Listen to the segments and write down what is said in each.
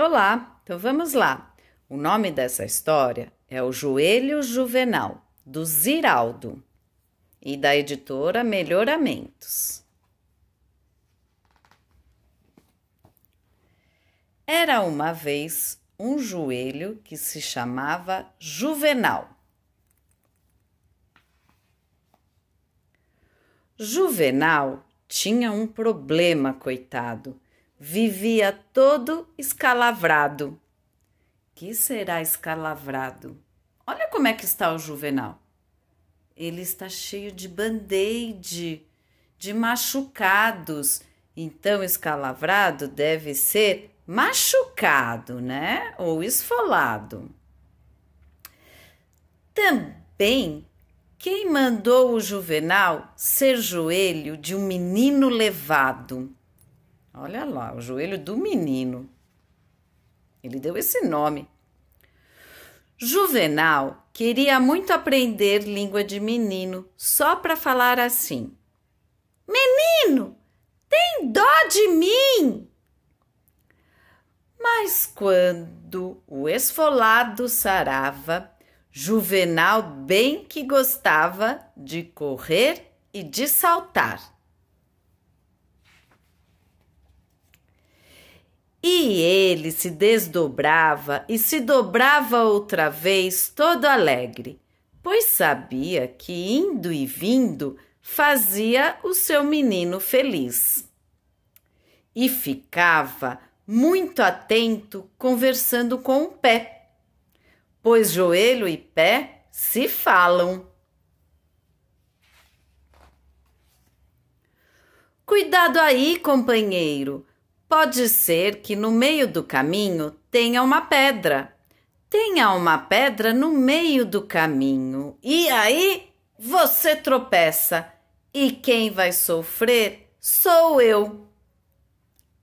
Olá, então vamos lá. O nome dessa história é O Joelho Juvenal, do Ziraldo e da editora Melhoramentos. Era uma vez um joelho que se chamava Juvenal. Juvenal tinha um problema, coitado vivia todo escalavrado. Que será escalavrado? Olha como é que está o Juvenal. Ele está cheio de band-aid, de machucados. Então, escalavrado deve ser machucado, né? Ou esfolado. Também, quem mandou o Juvenal ser joelho de um menino levado? Olha lá, o joelho do menino. Ele deu esse nome. Juvenal queria muito aprender língua de menino, só para falar assim: Menino, tem dó de mim! Mas quando o esfolado sarava, Juvenal bem que gostava de correr e de saltar. E ele se desdobrava e se dobrava outra vez, todo alegre, pois sabia que indo e vindo fazia o seu menino feliz. E ficava muito atento conversando com o pé, pois joelho e pé se falam. Cuidado aí, companheiro! Pode ser que no meio do caminho tenha uma pedra. Tenha uma pedra no meio do caminho. E aí você tropeça. E quem vai sofrer sou eu.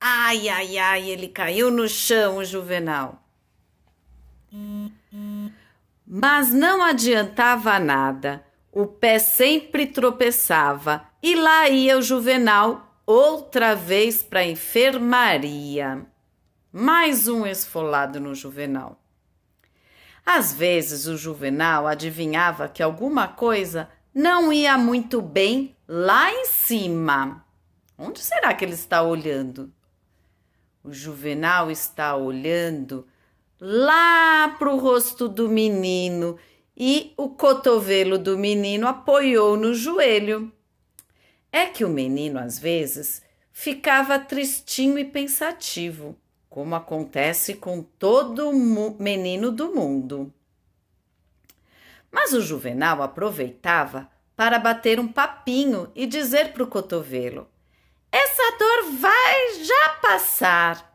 Ai, ai, ai, ele caiu no chão, Juvenal. Mas não adiantava nada. O pé sempre tropeçava. E lá ia o Juvenal outra vez para a enfermaria. Mais um esfolado no Juvenal. Às vezes o Juvenal adivinhava que alguma coisa não ia muito bem lá em cima. Onde será que ele está olhando? O Juvenal está olhando lá para o rosto do menino e o cotovelo do menino apoiou no joelho. É que o menino, às vezes, ficava tristinho e pensativo, como acontece com todo menino do mundo. Mas o juvenal aproveitava para bater um papinho e dizer para o cotovelo: Essa dor vai já passar.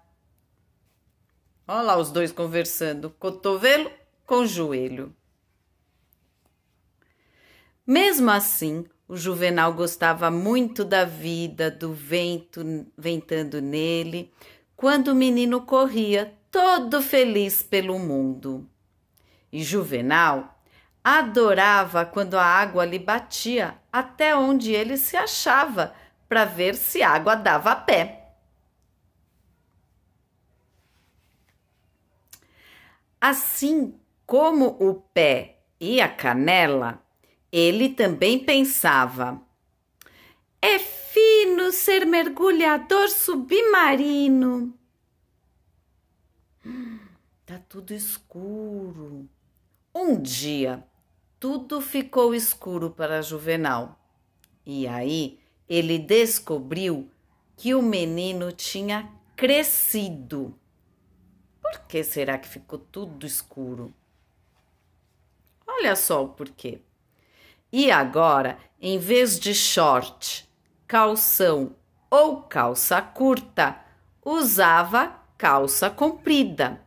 Olha lá os dois conversando, cotovelo com joelho. Mesmo assim, o Juvenal gostava muito da vida, do vento ventando nele, quando o menino corria todo feliz pelo mundo. E Juvenal adorava quando a água lhe batia até onde ele se achava para ver se a água dava pé. Assim como o pé e a canela, ele também pensava: é fino ser mergulhador submarino. Tá tudo escuro. Um dia, tudo ficou escuro para Juvenal. E aí ele descobriu que o menino tinha crescido. Por que será que ficou tudo escuro? Olha só o porquê. E agora, em vez de short, calção ou calça curta, usava calça comprida.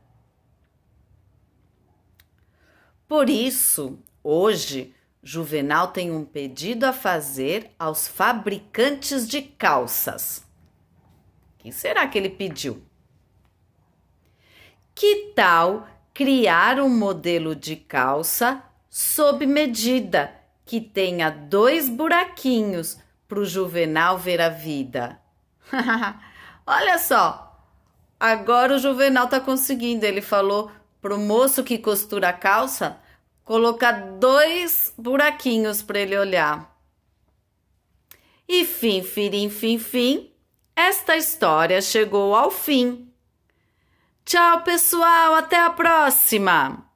Por isso, hoje, Juvenal tem um pedido a fazer aos fabricantes de calças. Quem será que ele pediu? Que tal criar um modelo de calça sob medida? que tenha dois buraquinhos para o Juvenal ver a vida. Olha só, agora o Juvenal está conseguindo. Ele falou para o moço que costura a calça colocar dois buraquinhos para ele olhar. E fim, fim, fim, fim, esta história chegou ao fim. Tchau, pessoal, até a próxima!